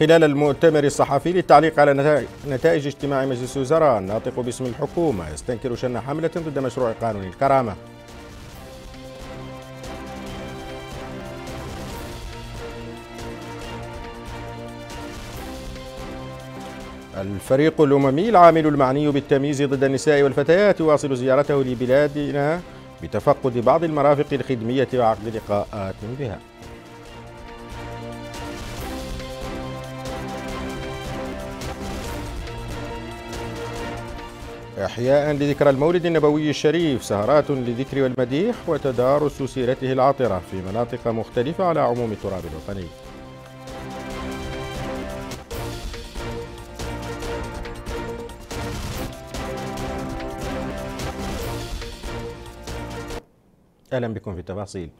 خلال المؤتمر الصحفي للتعليق على نتائج اجتماع مجلس الوزراء الناطق باسم الحكومة يستنكر شن حملة ضد مشروع قانون الكرامة الفريق الأممي العامل المعني بالتمييز ضد النساء والفتيات يواصل زيارته لبلادنا بتفقد بعض المرافق الخدمية وعقد لقاءات بها إحياء لذكرى المولد النبوي الشريف سهرات لذكر والمديح وتدارس سيرته العطرة في مناطق مختلفة على عموم التراب الوطني اهلا بكم في التفاصيل.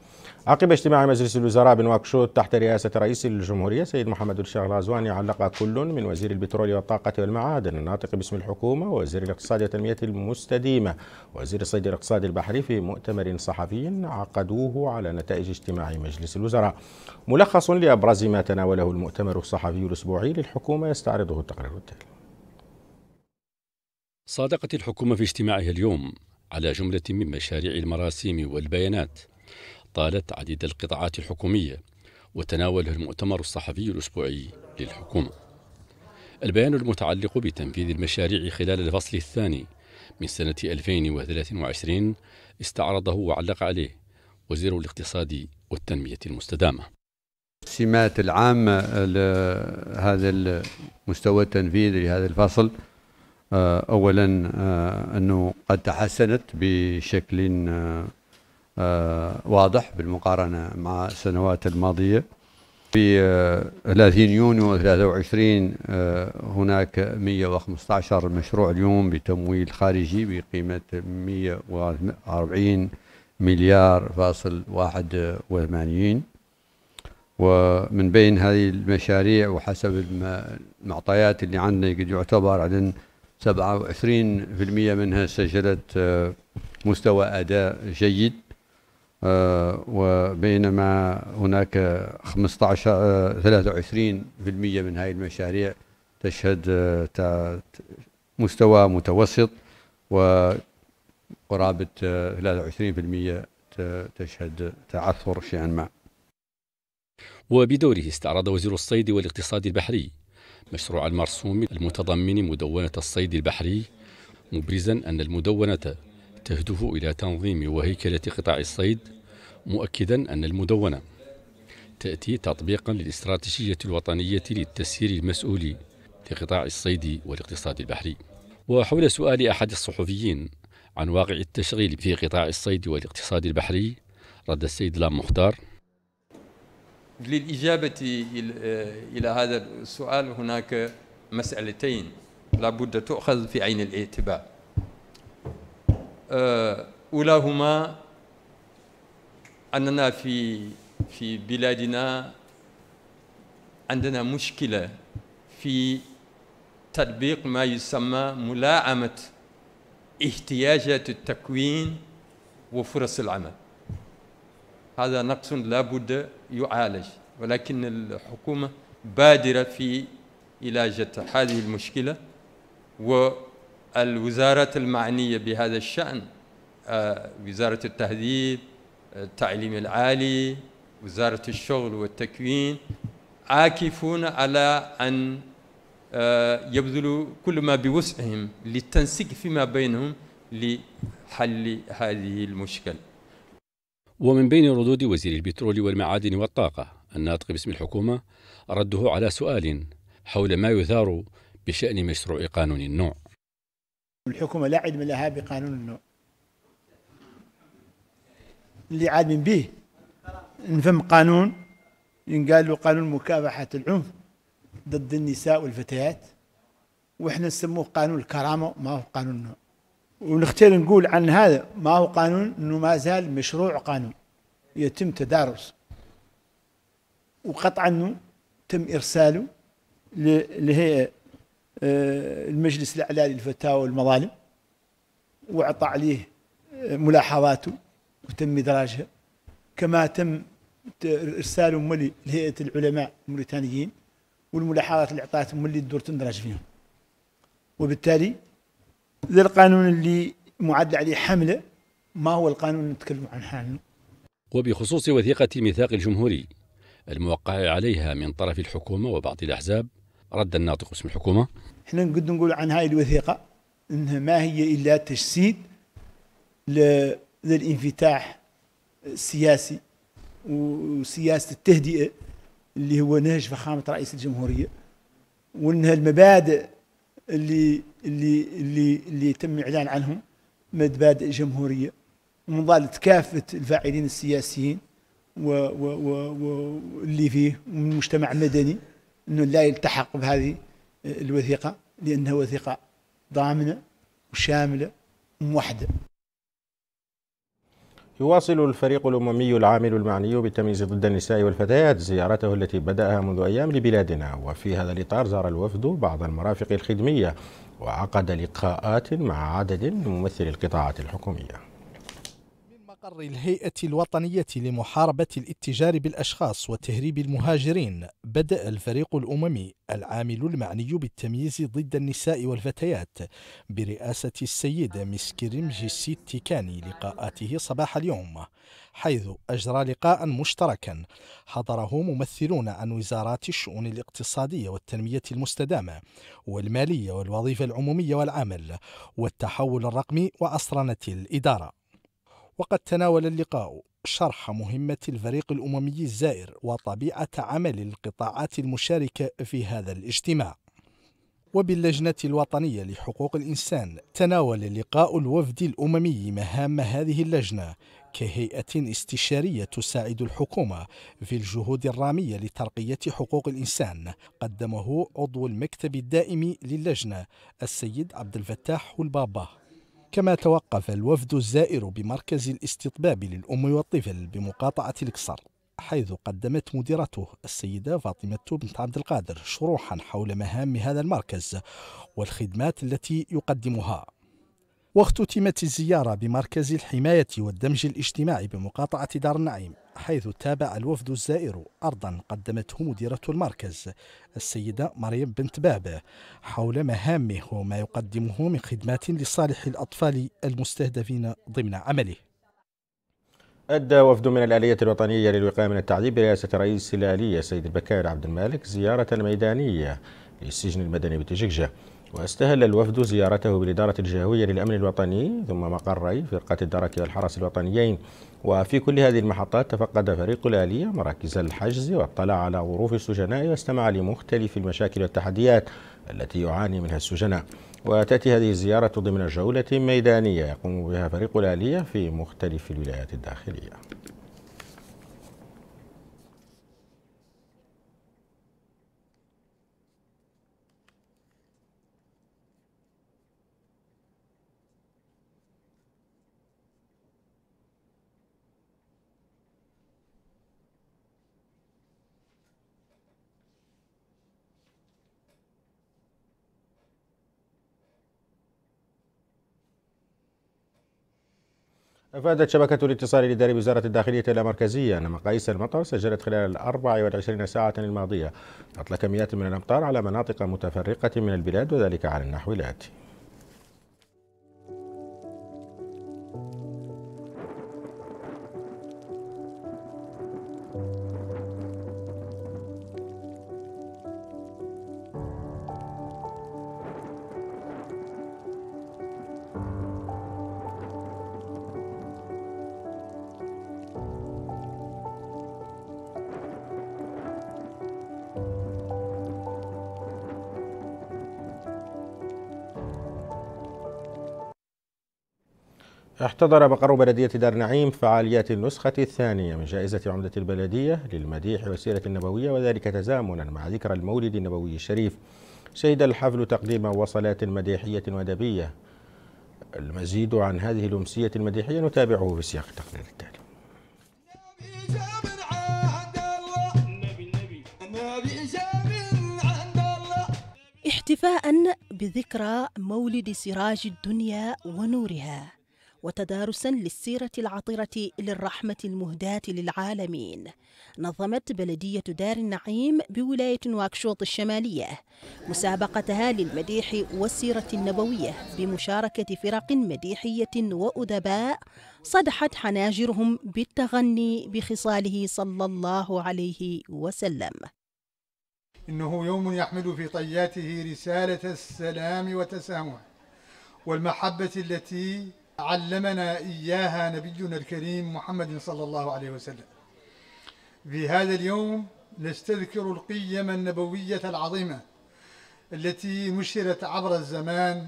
عقب اجتماع مجلس الوزراء بنواكشوط تحت رئاسه رئيس الجمهوريه سيد محمد الشيخ الغزواني علق كل من وزير البترول والطاقه والمعادن الناطق باسم الحكومه ووزير الاقتصاد والتنميه المستديمه وزير الصيد الاقتصادي البحري في مؤتمر صحفي عقدوه على نتائج اجتماع مجلس الوزراء. ملخص لابرز ما تناوله المؤتمر الصحفي الاسبوعي للحكومه يستعرضه التقرير التالي. صادقت الحكومة في اجتماعها اليوم على جملة من مشاريع المراسيم والبيانات طالت عديد القطاعات الحكومية وتناوله المؤتمر الصحفي الأسبوعي للحكومة البيان المتعلق بتنفيذ المشاريع خلال الفصل الثاني من سنة 2023 استعرضه وعلق عليه وزير الاقتصاد والتنمية المستدامة السمات العامة لهذا المستوى التنفيذي لهذا الفصل آه، اولا آه، انه قد تحسنت بشكل آه، واضح بالمقارنه مع السنوات الماضيه في 30 يونيو 23 هناك 115 مشروع اليوم بتمويل خارجي بقيمة 140 مليار فاصل 81 ومن بين هذه المشاريع وحسب المعطيات اللي عندنا قد يعتبر عندنا 27% منها سجلت آه، مستوى أداء جيد آه، وبينما هناك 15 23% آه، من هذه المشاريع تشهد مستوى متوسط وقرابة 23% تشهد تعثر شيئا ما وبدوره استعرض وزير الصيد والاقتصاد البحري مشروع المرسوم المتضمن مدونة الصيد البحري مبرزا أن المدونة تهدف إلى تنظيم وهيكلة قطاع الصيد مؤكدا أن المدونة تأتي تطبيقا للاستراتيجية الوطنية للتسيير المسؤولي لقطاع الصيد والاقتصاد البحري وحول سؤال أحد الصحفيين عن واقع التشغيل في قطاع الصيد والاقتصاد البحري رد السيد لام مختار للإجابة آه، إلى هذا السؤال هناك مسألتين لابد تؤخذ في عين الاعتبار آه، أولاهما أننا في في بلادنا عندنا مشكلة في تطبيق ما يسمى ملاعمة احتياجات التكوين وفرص العمل هذا نقص لا بد يعالج ولكن الحكومة بادرة في علاجة هذه المشكلة والوزارات المعنية بهذا الشأن آه، وزارة التهذيب التعليم العالي وزارة الشغل والتكوين عاكفون على أن آه، يبذلوا كل ما بوسعهم للتنسيق فيما بينهم لحل هذه المشكله ومن بين ردود وزير البترول والمعادن والطاقة الناطق باسم الحكومة رده على سؤال حول ما يثار بشأن مشروع قانون النوع الحكومة لا علم لها بقانون النوع اللي عالم به نفهم قانون ينقال له قانون مكافحة العنف ضد النساء والفتيات واحنا نسموه قانون الكرامة ما هو قانون النوع ونختار نقول عن هذا ما هو قانون انه ما زال مشروع قانون يتم تدارس وقطعا تم ارساله لهيئه آه، المجلس الاعلى للفتاوى والمظالم واعطى عليه آه، ملاحظاته وتم ادراجها كما تم ارساله ملي لهيئه العلماء الموريتانيين والملاحظات اللي اعطتهم اللي الدور تندرج فيهم وبالتالي ذا القانون اللي معدل عليه حمله ما هو القانون اللي نتكلم عن حاله وبخصوص وثيقة الميثاق الجمهوري الموقع عليها من طرف الحكومة وبعض الأحزاب رد الناطق باسم الحكومة احنا نقد نقول عن هذه الوثيقة انها ما هي الا تجسيد للانفتاح السياسي وسياسة التهدئة اللي هو نهج فخامة رئيس الجمهورية وانها المبادئ اللي اللي اللي اللي تم الاعلان عنهم مبادئ جمهوريه ومظاله كافه الفاعلين السياسيين واللي فيه من مجتمع مدني انه لا يلتحق بهذه الوثيقه لانها وثيقه ضامنه وشامله وموحده. يواصل الفريق الأممي العامل المعني بالتمييز ضد النساء والفتيات زيارته التي بدأها منذ أيام لبلادنا وفي هذا الإطار زار الوفد بعض المرافق الخدمية وعقد لقاءات مع عدد من ممثلي القطاعات الحكوميه مقر الهيئة الوطنية لمحاربة الاتجار بالأشخاص وتهريب المهاجرين بدأ الفريق الأممي العامل المعني بالتمييز ضد النساء والفتيات برئاسة السيد مسكريم جيسي تيكاني لقاءاته صباح اليوم حيث أجرى لقاء مشتركا حضره ممثلون عن وزارات الشؤون الاقتصادية والتنمية المستدامة والمالية والوظيفة العمومية والعمل والتحول الرقمي وأسرنة الإدارة وقد تناول اللقاء شرح مهمة الفريق الأممي الزائر وطبيعة عمل القطاعات المشاركة في هذا الاجتماع. وباللجنة الوطنية لحقوق الإنسان تناول لقاء الوفد الأممي مهام هذه اللجنة كهيئة استشارية تساعد الحكومة في الجهود الرامية لترقية حقوق الإنسان قدمه عضو المكتب الدائم للجنة السيد عبد الفتاح والبابا كما توقف الوفد الزائر بمركز الاستطباب للأم والطفل بمقاطعة الكسر حيث قدمت مديرته السيدة فاطمة بنت عبد القادر شروحا حول مهام هذا المركز والخدمات التي يقدمها واختتمت الزيارة بمركز الحماية والدمج الاجتماعي بمقاطعة دار النعيم حيث تابع الوفد الزائر أرضا قدمته مديرة المركز السيدة مريم بنت بابة حول مهامه وما يقدمه من خدمات لصالح الأطفال المستهدفين ضمن عمله أدى وفد من الآلية الوطنية للوقاية من التعذيب برئاسة رئيس الآلية سيد البكار عبد المالك زيارة ميدانية للسجن المدني بتجكجة واستهل الوفد زيارته بالإدارة الجهوية للأمن الوطني ثم مقري فرقة الدرك والحرس الوطنيين وفي كل هذه المحطات تفقد فريق الآلية مراكز الحجز واطلع على ظروف السجناء واستمع لمختلف المشاكل والتحديات التي يعاني منها السجناء وتأتي هذه الزيارة ضمن جولة ميدانية يقوم بها فريق الآلية في مختلف الولايات الداخلية أفادت شبكة الاتصال الإداري بوزارة الداخلية المركزية أن مقاييس المطر سجلت خلال ال 24 ساعة الماضية أطلق كميات من الأمطار على مناطق متفرقة من البلاد وذلك على النحو الآتي احتضر بقر بلدية دار نعيم فعاليات النسخة الثانية من جائزة عمدة البلدية للمديح والسيرة النبوية وذلك تزامنا مع ذكرى المولد النبوي الشريف شهد الحفل تقديم وصلات مديحية وأدبية المزيد عن هذه الأمسية المديحية نتابعه في سياق التقرير التالي احتفاء بذكرى مولد سراج الدنيا ونورها وتدارسا للسيرة العطرة للرحمة المهداة للعالمين نظمت بلدية دار النعيم بولاية نواكشوط الشمالية مسابقتها للمديح والسيرة النبوية بمشاركة فرق مديحية وأدباء صدحت حناجرهم بالتغني بخصاله صلى الله عليه وسلم إنه يوم يحمل في طياته رسالة السلام والتسامح والمحبة التي علمنا إياها نبينا الكريم محمد صلى الله عليه وسلم في هذا اليوم نستذكر القيم النبوية العظيمة التي نشرت عبر الزمان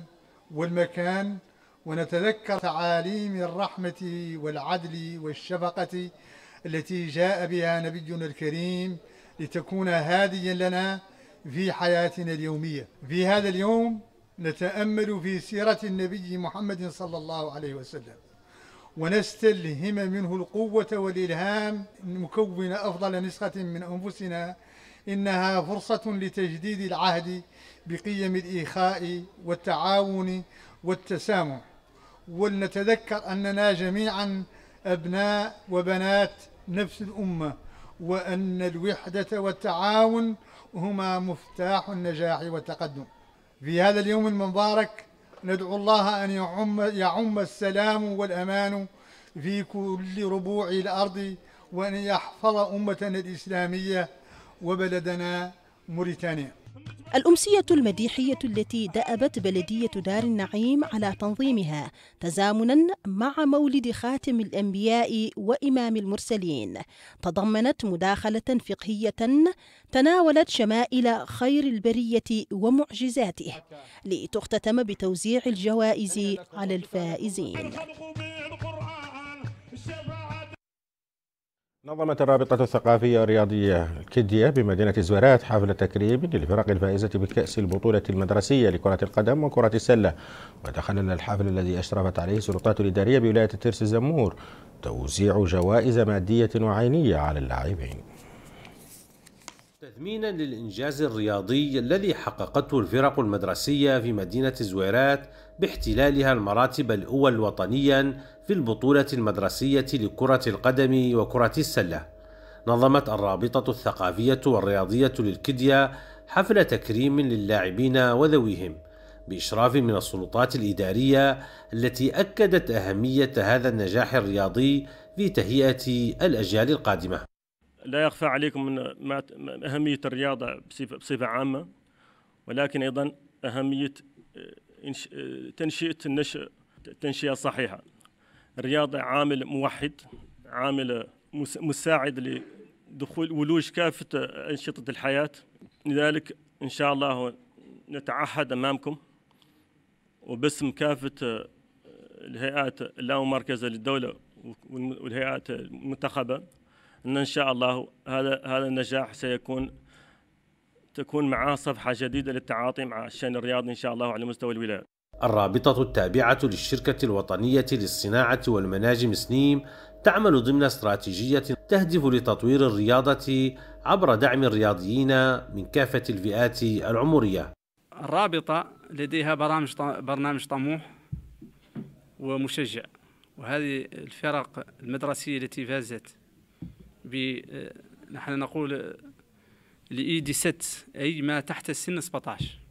والمكان ونتذكر تعاليم الرحمة والعدل والشفقة التي جاء بها نبينا الكريم لتكون هاديا لنا في حياتنا اليومية في هذا اليوم نتأمل في سيرة النبي محمد صلى الله عليه وسلم ونستلهم منه القوة والإلهام نكون أفضل نسخة من أنفسنا إنها فرصة لتجديد العهد بقيم الإخاء والتعاون والتسامح ولنتذكر أننا جميعا أبناء وبنات نفس الأمة وأن الوحدة والتعاون هما مفتاح النجاح والتقدم في هذا اليوم المبارك ندعو الله أن يعم, يعم السلام والأمان في كل ربوع الأرض وأن يحفظ أمتنا الإسلامية وبلدنا موريتانيا الأمسية المديحية التي دأبت بلدية دار النعيم على تنظيمها تزامنا مع مولد خاتم الأنبياء وإمام المرسلين تضمنت مداخلة فقهية تناولت شمائل خير البرية ومعجزاته لتختتم بتوزيع الجوائز على الفائزين نظمت الرابطة الثقافية الرياضية الكدية بمدينة زويرات حفل تكريم للفرق الفائزة بكأس البطولة المدرسية لكرة القدم وكرة السلة وتخلل الحفل الذي أشرفت عليه السلطات الإدارية بولاية ترس الزمور توزيع جوائز مادية وعينية على اللاعبين تثمينا للإنجاز الرياضي الذي حققته الفرق المدرسية في مدينة زويرات باحتلالها المراتب الأول وطنياً في البطولة المدرسية لكرة القدم وكرة السلة. نظمت الرابطة الثقافية والرياضية للكدية حفل تكريم للاعبين وذويهم بإشراف من السلطات الإدارية التي أكدت أهمية هذا النجاح الرياضي في تهيئة الأجيال القادمة. لا يخفى عليكم من أهمية الرياضة بصفة عامة ولكن أيضا أهمية آه، آه، تنشئة النشأ تنشئة صحيحة الرياضة عامل موحد عامل مساعد لدخول ولوج كافة أنشطة الحياة لذلك إن شاء الله نتعهد أمامكم وباسم كافة آه، الهيئات اللامركزة للدولة والهيئات المنتخبة أن إن شاء الله هذا هذا النجاح سيكون تكون معاه صفحة جديدة للتعاطي مع الشأن الرياضي إن شاء الله على مستوى الولاية الرابطة التابعة للشركة الوطنية للصناعة والمناجم سنيم تعمل ضمن استراتيجية تهدف لتطوير الرياضة عبر دعم الرياضيين من كافة الفئات العمرية. الرابطة لديها برامج برنامج طموح ومشجع وهذه الفرق المدرسية التي فازت ب نحن نقول لإيدي ست أي ما تحت السن 17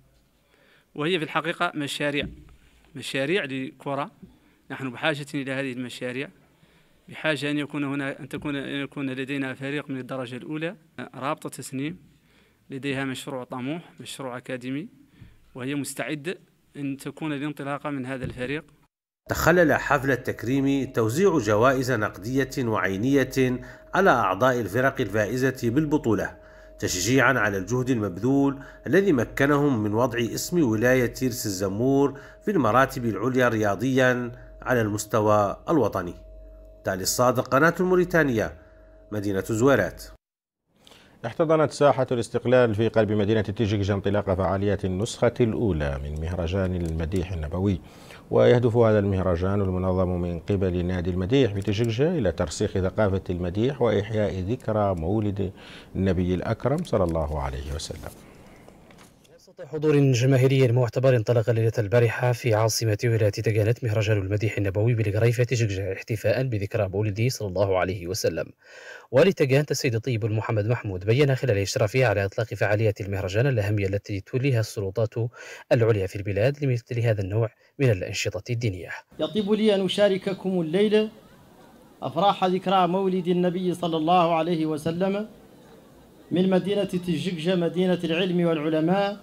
وهي في الحقيقة مشاريع مشاريع لكرة نحن بحاجة إلى هذه المشاريع بحاجة أن يكون هنا أن تكون أن يكون لدينا فريق من الدرجة الأولى رابطة تسنيم لديها مشروع طموح مشروع أكاديمي وهي مستعدة أن تكون الانطلاقة من هذا الفريق تخلل حفل التكريم توزيع جوائز نقدية وعينية على أعضاء الفرق الفائزة بالبطولة تشجيعا على الجهد المبذول الذي مكنهم من وضع اسم ولاية تيرس الزمور في المراتب العليا رياضيا على المستوى الوطني تالي الصادق قناة الموريتانية مدينة زويرات احتضنت ساحة الاستقلال في قلب مدينة تيجيكجا انطلاق فعاليات النسخة الأولى من مهرجان المديح النبوي ويهدف هذا المهرجان المنظم من قبل نادي المديح بتيجيكجا إلى ترسيخ ثقافة المديح وإحياء ذكرى مولد النبي الأكرم صلى الله عليه وسلم حضور جماهيري معتبر انطلق ليلة البارحة في عاصمة ولاية تجانت مهرجان المديح النبوي بالقريفة جكجاع احتفاء بذكرى مولده صلى الله عليه وسلم ولتجانت السيد الطيب محمد محمود بين خلال إشرافه على إطلاق فعالية المهرجان الأهمية التي توليها السلطات العليا في البلاد لمثل هذا النوع من الأنشطة الدينية يطيب لي أن أشارككم الليلة أفراح ذكرى مولد النبي صلى الله عليه وسلم من مدينة تجكجة مدينة العلم والعلماء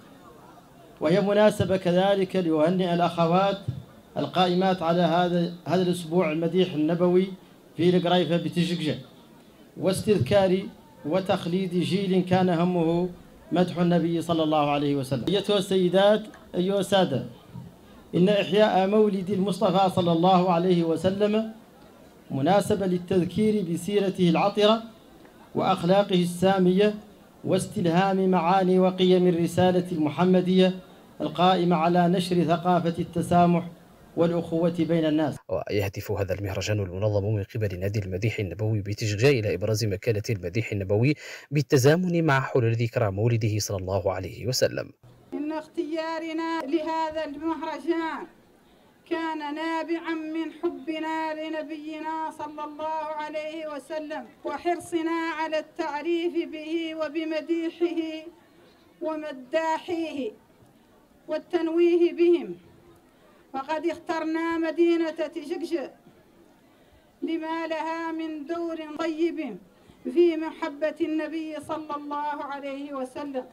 وهي مناسبة كذلك لأهنئ الأخوات القائمات على هذا هذا الأسبوع المديح النبوي في القرايفة بتشجع واستذكاري وتخليد جيل كان همه مدح النبي صلى الله عليه وسلم أيتها السيدات أيها السادة إن إحياء مولد المصطفى صلى الله عليه وسلم مناسبة للتذكير بسيرته العطرة وأخلاقه السامية واستلهام معاني وقيم الرسالة المحمدية القائمة على نشر ثقافة التسامح والأخوة بين الناس ويهدف هذا المهرجان المنظم من قبل نادي المديح النبوي بتشجيع إلى إبراز مكانة المديح النبوي بالتزامن مع حلول ذكرى مولده صلى الله عليه وسلم إن اختيارنا لهذا المهرجان كان نابعا من حبنا لنبينا صلى الله عليه وسلم وحرصنا على التعريف به وبمديحه ومداحيه والتنويه بهم وقد اخترنا مدينة تججج لما لها من دور طيب في محبة النبي صلى الله عليه وسلم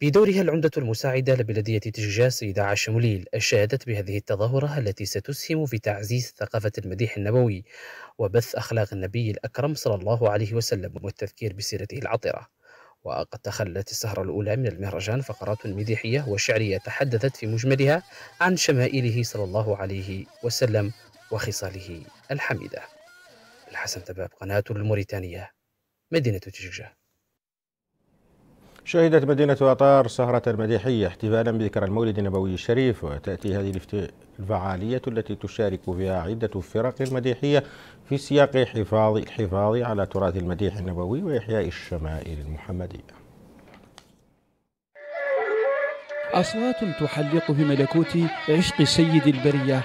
بدورها العمدة المساعدة لبلدية تججا سيدة عاشم ليل أشادت بهذه التظاهرة التي ستسهم في تعزيز ثقافة المديح النبوي وبث أخلاق النبي الأكرم صلى الله عليه وسلم والتذكير بسيرته العطرة وقد تخلت السهرة الأولى من المهرجان فقرات مديحية وشعرية تحدثت في مجملها عن شمائله صلى الله عليه وسلم وخصاله الحميدة الحسن تباب قناة الموريتانية مدينة جيجة شهدت مدينة أطار سهرة مديحية احتفالا بذكرى المولد النبوي الشريف وتأتي هذه الفعالية التي تشارك فيها عدة فرق مديحية في سياق حفاظ الحفاظ على تراث المديح النبوي وإحياء الشمائل المحمدية أصوات تحلق بملكوت عشق سيد البرية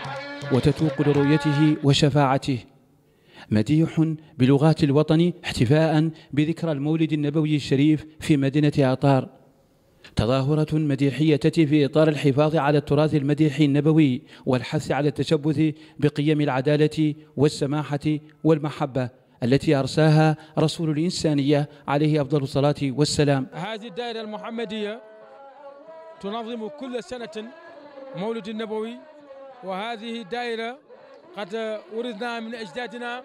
وتتوق لرؤيته وشفاعته مديح بلغات الوطن احتفاء بذكرى المولد النبوي الشريف في مدينة عطار تظاهرة مديحية تأتي في إطار الحفاظ على التراث المديحي النبوي والحث على التشبث بقيم العدالة والسماحة والمحبة التي أرساها رسول الإنسانية عليه أفضل الصلاة والسلام هذه الدائرة المحمدية تنظم كل سنة مولد النبوي وهذه دائرة قد ورثنا من أجدادنا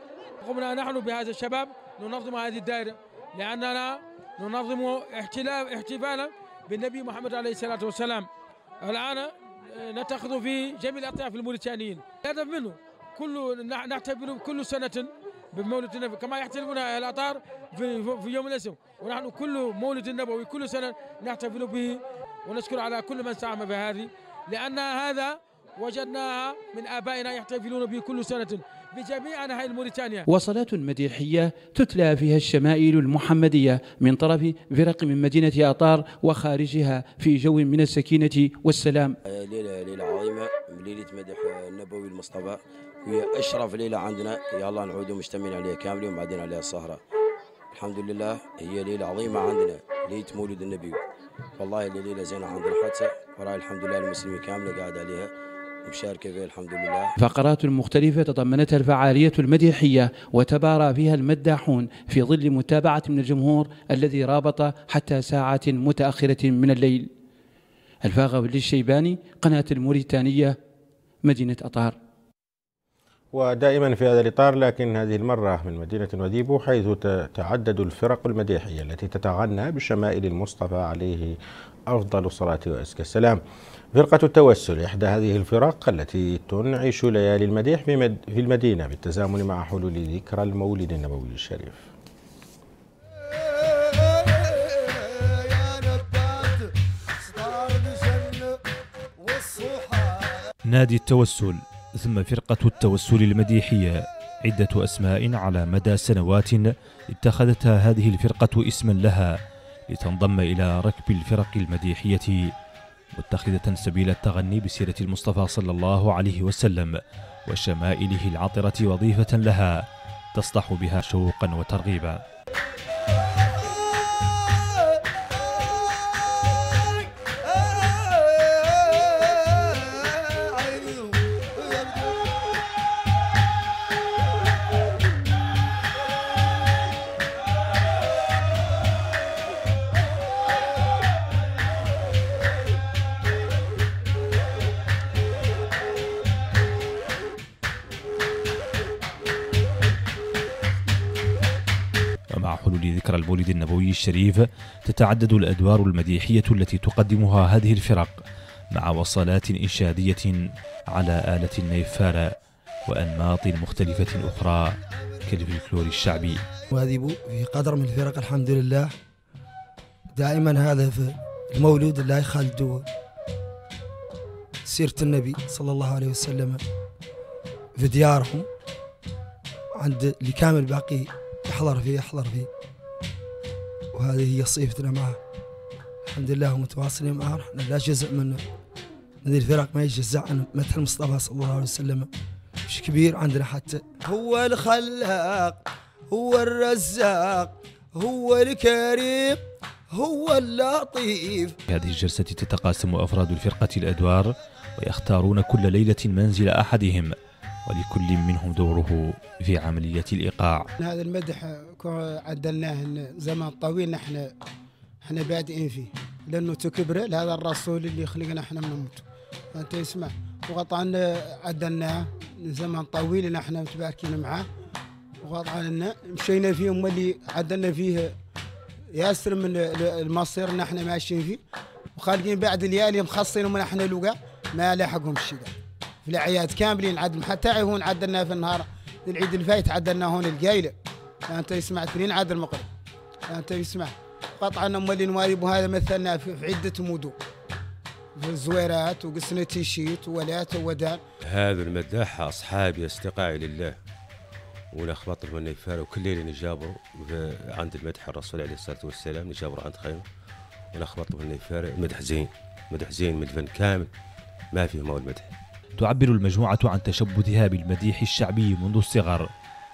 قمنا نحن بهذا الشباب ننظم هذه الدائرة لأننا ننظم احتلال احتفالا بالنبي محمد عليه الصلاة والسلام الآن آه، نتخذ في جميع الأطياف الموريتانيين الهدف منه كل نعتبر كل سنة بمولد النبي كما يحتفلون الأطار في, في يوم الاسم ونحن كل مولد النبوي كل سنة نحتفل به ونشكر على كل من ساهم في هذه لأن هذا وجدناها من آبائنا يحتفلون به كل سنة بجميع أنحاء موريتانيا وصلات مديحية تتلى فيها الشمائل المحمدية من طرف فرق من مدينة أطار وخارجها في جو من السكينة والسلام ليلة ليلة عظيمة ليلة مدح النبوي المصطفى وهي أشرف ليلة عندنا يا الله نعودوا مجتمعين عليها كاملين وبعدين عليها السهرة الحمد لله هي ليلة عظيمة عندنا ليلة مولد النبي والله الليلة زينة عندنا حادثة وراي الحمد لله المسلمين كاملة قاعد عليها مشاركه فيه الحمد لله فقرات مختلفة تضمنتها الفعاليه المديحية وتبارى فيها المداحون في ظل متابعة من الجمهور الذي رابط حتى ساعة متأخرة من الليل الفاغب للشيباني قناة الموريتانية مدينة أطار ودائما في هذا الإطار لكن هذه المرة من مدينة وديبو حيث تعدد الفرق المديحية التي تتغنى بشمائل المصطفى عليه أفضل الصلاة وأزكى السلام فرقة التوسل إحدى هذه الفرق التي تنعش ليالي المديح في المدينة بالتزامن مع حلول ذكرى المولد النبوي الشريف نادي التوسل ثم فرقة التوسل المديحية عدة أسماء على مدى سنوات اتخذتها هذه الفرقة اسما لها لتنضم إلى ركب الفرق المديحية متخذة سبيل التغني بسيرة المصطفى صلى الله عليه وسلم وشمائله العطرة وظيفة لها تصطح بها شوقا وترغيبا ذكر المولد النبوي الشريف تتعدد الأدوار المديحية التي تقدمها هذه الفرق مع وصلات إنشادية على آلة النيفارة وأنماط مختلفة أخرى كالفلكلور الشعبي وهذه في قدر من الفرق الحمد لله دائما هذا في المولود لا يخالده سيرة النبي صلى الله عليه وسلم في ديارهم عند اللي كامل باقي يحضر فيه يحضر فيه وهذه هي صيفتنا معه الحمد لله متواصلين معه نحن لا جزء منه هذه الفرق ما يجزع عن مدح المصطفى صلى الله عليه وسلم مش كبير عندنا حتى هو الخلاق هو الرزاق هو الكريم هو اللطيف في هذه الجلسة تتقاسم أفراد الفرقة الأدوار ويختارون كل ليلة منزل أحدهم ولكل منهم دوره في عملية الإيقاع هذا المدح عدلناه زمان طويل نحن احنا بادئين فيه لأنه تكبر لهذا الرسول اللي خلقنا احنا من الموت أنت اسمع وقطعا عدلناه زمان طويل نحن متباركين معاه وقطعا مشينا فيه هم اللي عدلنا فيه ياسر من المصير نحن ماشيين فيه وخالقين بعد الليالي مخصين من احنا لقى ما لاحقهم الشيء في الاعياد كاملين عدل حتى هون عدلناه في النهار العيد الفايت عدلناه هون القايله يعني انت سمعت فين عاد المقرب يعني انت سمعت قطعا مولين نوارب وهذا مثلنا في عده مدن في الزويرات وقسنا تيشيت ولات ودان هذا المداح اصحابي اصدقائي لله ولا من المنيفار وكل ليله نجابروا عند المدح الرسول عليه الصلاه والسلام نجابروا عند خيمه ولا من المنيفار مدح زين مدح زين مدفن كامل ما فيه مول مدح تعبر المجموعة عن تشبثها بالمديح الشعبي منذ الصغر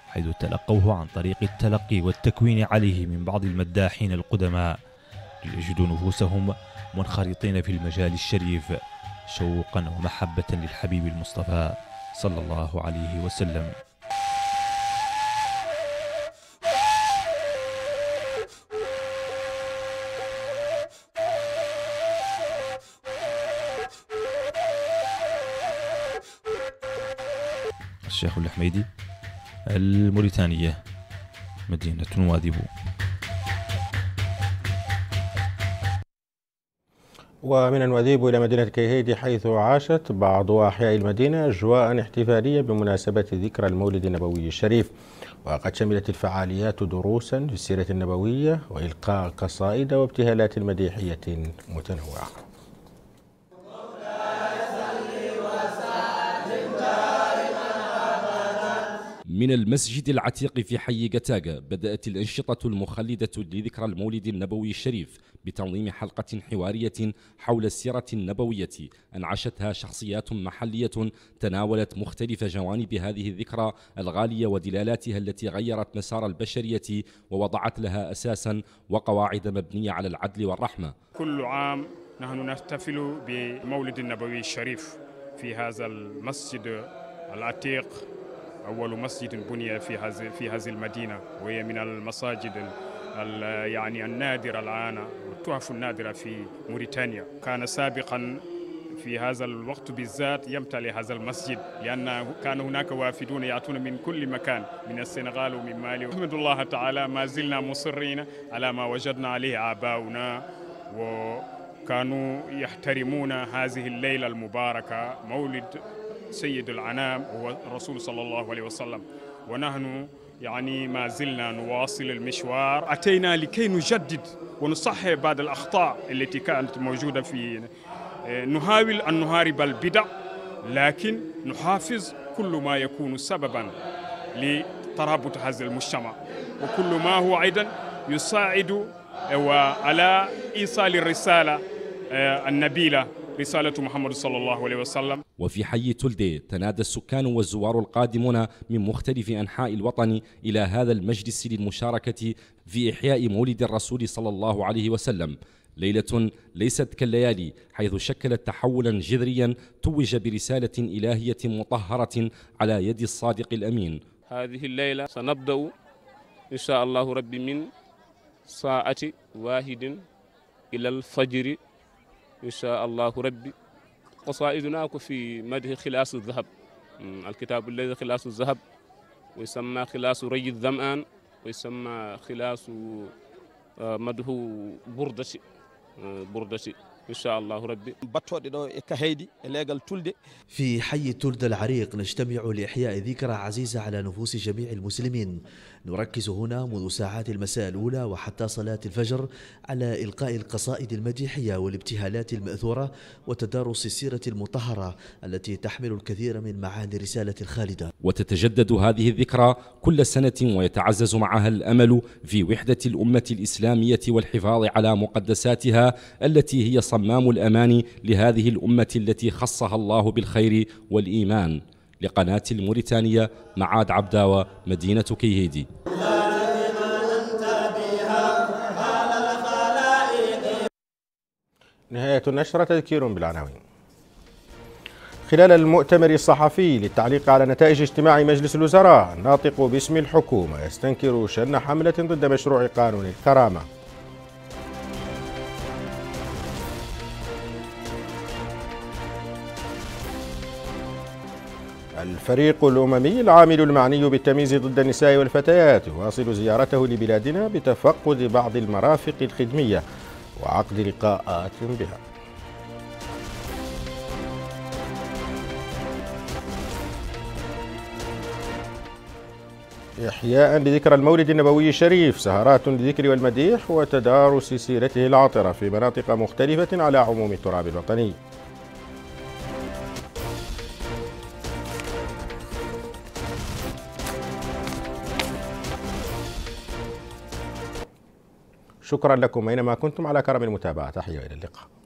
حيث تلقوه عن طريق التلقي والتكوين عليه من بعض المداحين القدماء ليجدوا نفوسهم منخرطين في المجال الشريف شوقا ومحبة للحبيب المصطفى صلى الله عليه وسلم الشيخ الحميدي الموريتانية مدينة نوادي بو ومن نواديبو إلى مدينة كيهيدي حيث عاشت بعض أحياء المدينة أجواء احتفالية بمناسبة ذكرى المولد النبوي الشريف وقد شملت الفعاليات دروسا في السيرة النبوية وإلقاء قصائد وابتهالات مديحية متنوعة من المسجد العتيق في حي قتاقة بدأت الأنشطة المخلدة لذكرى المولد النبوي الشريف بتنظيم حلقة حوارية حول السيرة النبوية أنعشتها شخصيات محلية تناولت مختلف جوانب هذه الذكرى الغالية ودلالاتها التي غيرت مسار البشرية ووضعت لها أساسا وقواعد مبنية على العدل والرحمة كل عام نحن نحتفل بمولد النبوي الشريف في هذا المسجد العتيق أول مسجد بني في هذه في هذه المدينة وهي من المساجد يعني النادرة الآن والتحف النادرة في موريتانيا كان سابقا في هذا الوقت بالذات يمتلئ هذا المسجد لأن كان هناك وافدون يأتون من كل مكان من السنغال ومن مالي نحمد الله تعالى ما زلنا مصرين على ما وجدنا عليه آباؤنا وكانوا يحترمون هذه الليلة المباركة مولد سيد العنام هو الرسول صلى الله عليه وسلم ونحن يعني ما زلنا نواصل المشوار أتينا لكي نجدد ونصحح بعض الأخطاء التي كانت موجودة في آه، نحاول أن نهارب البدع لكن نحافظ كل ما يكون سببا لترابط هذا المجتمع وكل ما هو أيضا يساعد آه، وعلى إيصال الرسالة آه، النبيلة رسالة محمد صلى الله عليه وسلم وفي حي تلدي تنادى السكان والزوار القادمون من مختلف أنحاء الوطن إلى هذا المجلس للمشاركة في إحياء مولد الرسول صلى الله عليه وسلم ليلة ليست كالليالي حيث شكلت تحولا جذريا توج برسالة إلهية مطهرة على يد الصادق الأمين هذه الليلة سنبدأ إن شاء الله ربي من ساعة واحد إلى الفجر إن شاء الله ربي قصائدنا في مده خلاص الذهب الكتاب الذي خلاص الذهب ويسمى خلاص ري الظمآن ويسمى خلاص مده بردة بردة إن شاء الله ربي في حي تولد العريق نجتمع لإحياء ذكرى عزيزة على نفوس جميع المسلمين نركز هنا منذ ساعات المساء الأولى وحتى صلاة الفجر على إلقاء القصائد المديحية والابتهالات المأثورة وتدارس السيرة المطهرة التي تحمل الكثير من معاني الرسالة الخالدة وتتجدد هذه الذكرى كل سنة ويتعزز معها الأمل في وحدة الأمة الإسلامية والحفاظ على مقدساتها التي هي صمام الأمان لهذه الأمة التي خصها الله بالخير والإيمان لقناة الموريتانية معاد عبداوة مدينة كيهيدي نهاية النشرة تذكير بالعناوين خلال المؤتمر الصحفي للتعليق على نتائج اجتماع مجلس الوزراء الناطق باسم الحكومة يستنكر شن حملة ضد مشروع قانون الكرامة الفريق الأممي العامل المعني بالتمييز ضد النساء والفتيات يواصل زيارته لبلادنا بتفقد بعض المرافق الخدمية وعقد لقاءات بها إحياء لذكرى المولد النبوي الشريف سهرات للذكر والمديح وتدارس سيرته العطرة في مناطق مختلفة على عموم التراب الوطني شكرا لكم أينما كنتم على كرم المتابعة تحية إلى اللقاء